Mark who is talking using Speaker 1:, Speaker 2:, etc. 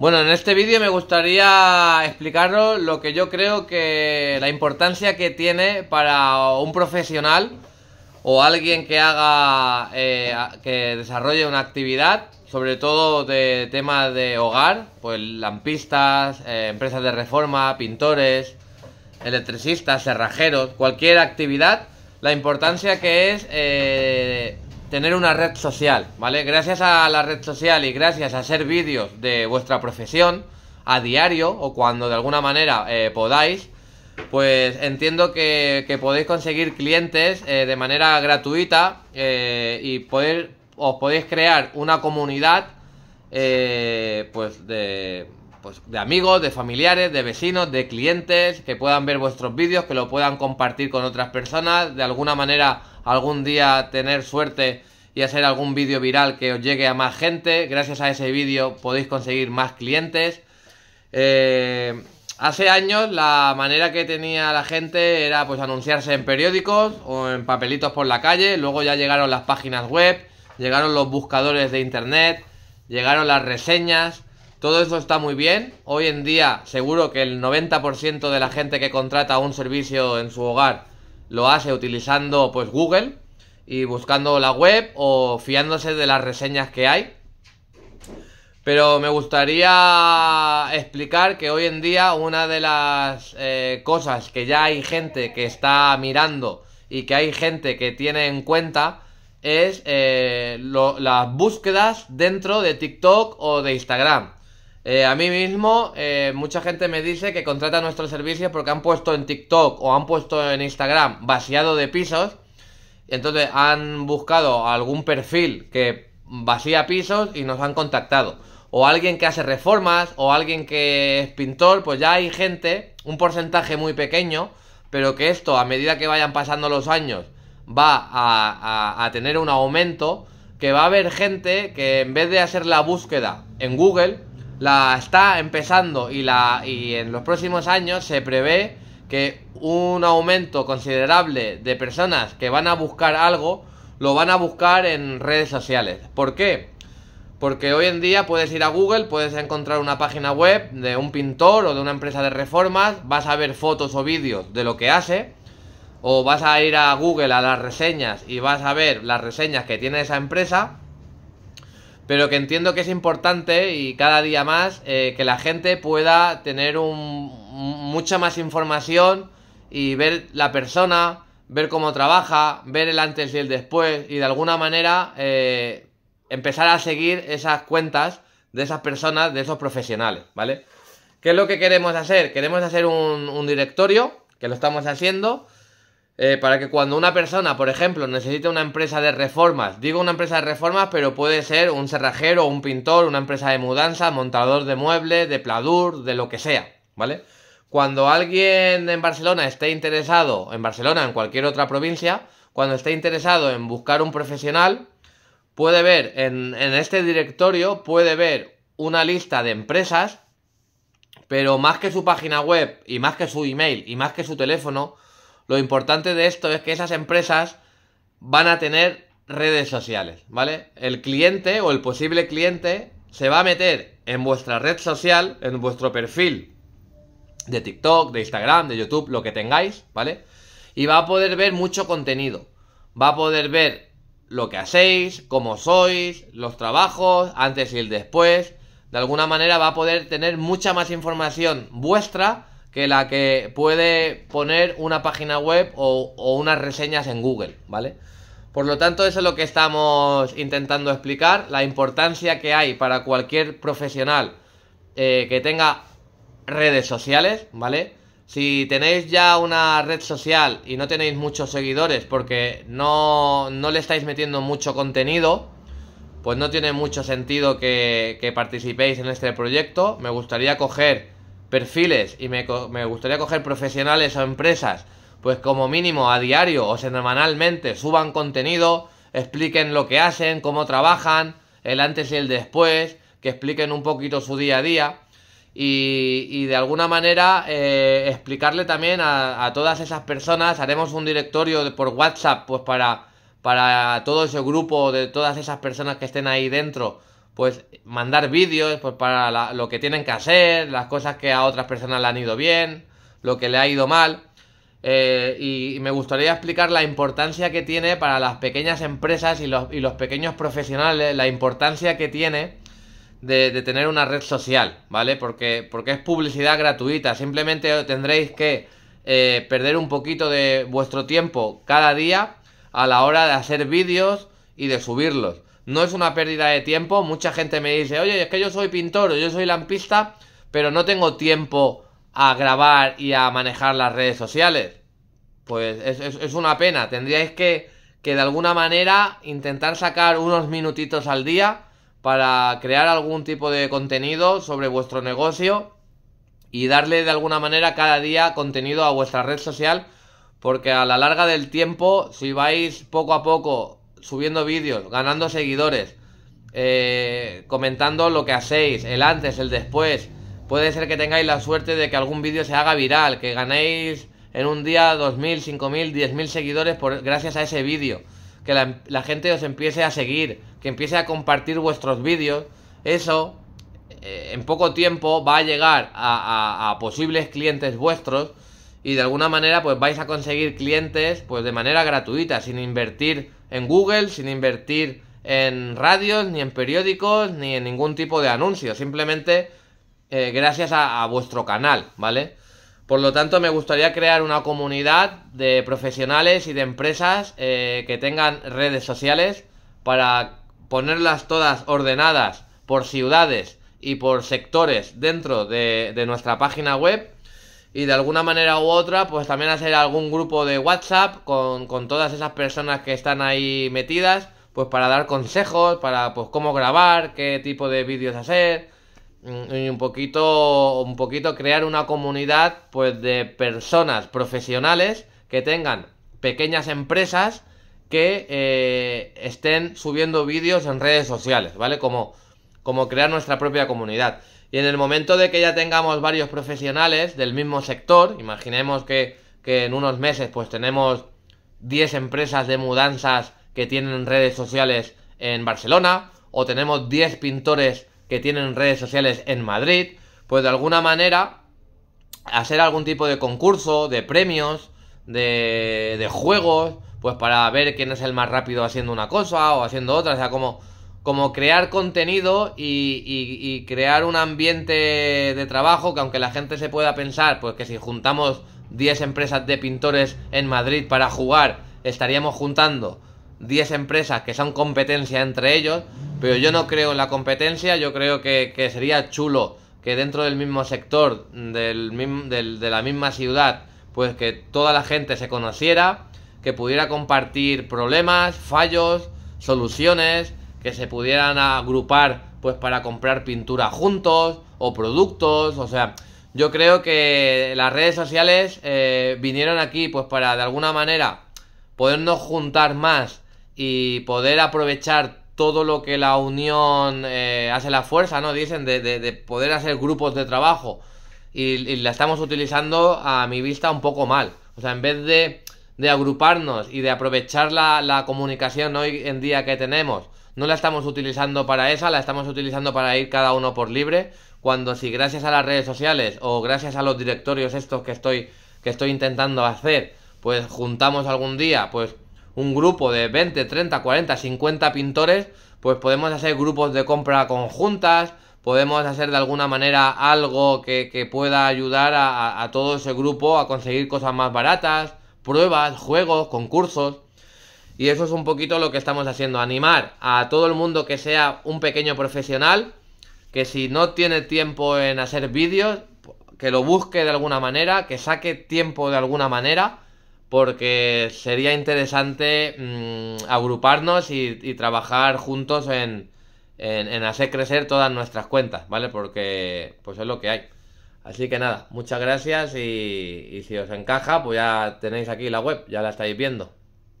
Speaker 1: Bueno, en este vídeo me gustaría explicaros lo que yo creo que la importancia que tiene para un profesional o alguien que haga, eh, que desarrolle una actividad, sobre todo de tema de hogar, pues lampistas, eh, empresas de reforma, pintores, electricistas, cerrajeros, cualquier actividad, la importancia que es eh, tener una red social, ¿vale? Gracias a la red social y gracias a hacer vídeos de vuestra profesión a diario o cuando de alguna manera eh, podáis, pues entiendo que, podéis conseguir clientes eh, de manera gratuita eh, y poder, os podéis crear una comunidad pues de, pues de amigos, de familiares, de vecinos, de clientes que puedan ver vuestros vídeos, que lo puedan compartir con otras personas, de alguna manera algún día tener suerte y hacer algún vídeo viral que os llegue a más gente. Gracias a ese vídeo podéis conseguir más clientes. Eh, hace años la manera que tenía la gente era pues anunciarse en periódicos o en papelitos por la calle. Luego ya llegaron las páginas web, llegaron los buscadores de internet, llegaron las reseñas. Todo eso está muy bien. Hoy en día seguro que el 90% de la gente que contrata un servicio en su hogar lo hace utilizando pues Google y buscando la web o fiándose de las reseñas que hay. Pero me gustaría explicar que hoy en día una de las eh, cosas que ya hay gente que está mirando y que hay gente que tiene en cuenta es eh, las búsquedas dentro de TikTok o de Instagram. Eh, a mí mismo, eh, mucha gente me dice que contrata nuestros servicios porque han puesto en TikTok o han puesto en Instagram vaciado de pisos. Entonces han buscado algún perfil que vacía pisos y nos han contactado. O alguien que hace reformas, o alguien que es pintor, pues ya hay gente, un porcentaje muy pequeño, pero que esto, a medida que vayan pasando los años, va a tener un aumento, que va a haber gente que en vez de hacer la búsqueda en Google, la está empezando y, la, y en los próximos años se prevé que un aumento considerable de personas que van a buscar algo, lo van a buscar en redes sociales. ¿Por qué? Porque hoy en día puedes ir a Google, puedes encontrar una página web de un pintor o de una empresa de reformas, vas a ver fotos o vídeos de lo que hace, o vas a ir a Google a las reseñas y vas a ver las reseñas que tiene esa empresa, pero que entiendo que es importante y cada día más eh, que la gente pueda tener mucha más información y ver la persona, ver cómo trabaja, ver el antes y el después y de alguna manera eh, empezar a seguir esas cuentas de esas personas, de esos profesionales, ¿vale? ¿Qué es lo que queremos hacer? Queremos hacer un directorio, que lo estamos haciendo, eh, para que cuando una persona, por ejemplo, necesite una empresa de reformas, digo una empresa de reformas, pero puede ser un cerrajero, un pintor, una empresa de mudanza, montador de muebles, de pladur, de lo que sea, ¿vale? Cuando alguien en Barcelona esté interesado, en Barcelona, en cualquier otra provincia, cuando esté interesado en buscar un profesional, puede ver en este directorio, puede ver una lista de empresas, pero más que su página web y más que su email y más que su teléfono, lo importante de esto es que esas empresas van a tener redes sociales, ¿vale? El cliente o el posible cliente se va a meter en vuestra red social, en vuestro perfil de TikTok, de Instagram, de YouTube, lo que tengáis, ¿vale? Y va a poder ver mucho contenido. Va a poder ver lo que hacéis, cómo sois, los trabajos, antes y el después. De alguna manera va a poder tener mucha más información vuestra que la que puede poner una página web o, unas reseñas en Google, ¿vale? Por lo tanto, eso es lo que estamos intentando explicar, la importancia que hay para cualquier profesional eh, que tenga redes sociales, ¿vale? Si tenéis ya una red social y no tenéis muchos seguidores porque no, le estáis metiendo mucho contenido, pues no tiene mucho sentido que, que participéis en este proyecto. Me gustaría coger perfiles y me, me gustaría coger profesionales o empresas, pues como mínimo a diario o semanalmente suban contenido, expliquen lo que hacen, cómo trabajan, el antes y el después, que expliquen un poquito su día a día. Y, de alguna manera eh, explicarle también a, a, todas esas personas, haremos un directorio de, por WhatsApp, pues para, para todo ese grupo de todas esas personas que estén ahí dentro pues mandar vídeos pues, para lo que tienen que hacer, las cosas que a otras personas le han ido bien, lo que le ha ido mal. Eh, y, me gustaría explicar la importancia que tiene para las pequeñas empresas y los, y los pequeños profesionales, la importancia que tiene de, tener una red social, ¿vale? Porque, porque es publicidad gratuita, simplemente tendréis que eh, perder un poquito de vuestro tiempo cada día a la hora de hacer vídeos y de subirlos no es una pérdida de tiempo. Mucha gente me dice, oye, es que yo soy pintor o yo soy lampista, pero no tengo tiempo a grabar y a manejar las redes sociales. Pues es, una pena. Tendríais que, que de alguna manera intentar sacar unos minutitos al día para crear algún tipo de contenido sobre vuestro negocio y darle de alguna manera cada día contenido a vuestra red social porque a la larga del tiempo si vais poco a poco subiendo vídeos, ganando seguidores, eh, comentando lo que hacéis, el antes, el después. Puede ser que tengáis la suerte de que algún vídeo se haga viral, que ganéis en un día 2.000, 5.000, 10.000 seguidores por, gracias a ese vídeo. Que la, gente os empiece a seguir, que empiece a compartir vuestros vídeos. Eso, eh, en poco tiempo, va a llegar a, a posibles clientes vuestros y de alguna manera pues vais a conseguir clientes pues de manera gratuita, sin invertir en Google, sin invertir en radios, ni en periódicos, ni en ningún tipo de anuncio, simplemente eh, gracias a, vuestro canal, ¿vale? Por lo tanto, me gustaría crear una comunidad de profesionales y de empresas eh, que tengan redes sociales para ponerlas todas ordenadas por ciudades y por sectores dentro de nuestra página web y de alguna manera u otra, pues también hacer algún grupo de WhatsApp con, todas esas personas que están ahí metidas, pues para dar consejos, para pues cómo grabar, qué tipo de vídeos hacer, mm, y un poquito, un poquito crear una comunidad pues de personas profesionales que tengan pequeñas empresas que eh, estén subiendo vídeos en redes sociales, ¿vale? Como como crear nuestra propia comunidad. Y en el momento de que ya tengamos varios profesionales del mismo sector, imaginemos que, que en unos meses pues tenemos 10 empresas de mudanzas que tienen redes sociales en Barcelona, o tenemos 10 pintores que tienen redes sociales en Madrid, pues de alguna manera hacer algún tipo de concurso, de premios, de, de juegos, pues para ver quién es el más rápido haciendo una cosa o haciendo otra, o sea, como como crear contenido y, crear un ambiente de trabajo que aunque la gente se pueda pensar, pues que si juntamos 10 empresas de pintores en Madrid para jugar, estaríamos juntando 10 empresas que son competencia entre ellos, pero yo no creo en la competencia, yo creo que, sería chulo que dentro del mismo sector, de la misma ciudad, pues que toda la gente se conociera, que pudiera compartir problemas, fallos, soluciones, que se pudieran agrupar pues para comprar pintura juntos o productos, o sea, yo creo que las redes sociales eh, vinieron aquí pues para de alguna manera podernos juntar más y poder aprovechar todo lo que la unión eh, hace la fuerza, ¿no? Dicen de, poder hacer grupos de trabajo y, la estamos utilizando a mi vista un poco mal. O sea, en vez de, de agruparnos y de aprovechar la, la comunicación hoy en día que tenemos, no la estamos utilizando para esa, la estamos utilizando para ir cada uno por libre. Cuando si gracias a las redes sociales o gracias a los directorios estos que estoy, que estoy intentando hacer, pues juntamos algún día, pues un grupo de 20, 30, 40, 50 pintores, pues podemos hacer grupos de compra conjuntas, podemos hacer de alguna manera algo que, pueda ayudar a, a todo ese grupo a conseguir cosas más baratas, pruebas, juegos, concursos. Y eso es un poquito lo que estamos haciendo, animar a todo el mundo que sea un pequeño profesional, que si no tiene tiempo en hacer vídeos, que lo busque de alguna manera, que saque tiempo de alguna manera, porque sería interesante mm, agruparnos y, trabajar juntos en, hacer crecer todas nuestras cuentas, ¿vale? Porque pues es lo que hay. Así que nada, muchas gracias y si os encaja, pues ya tenéis aquí la web, ya la estáis viendo.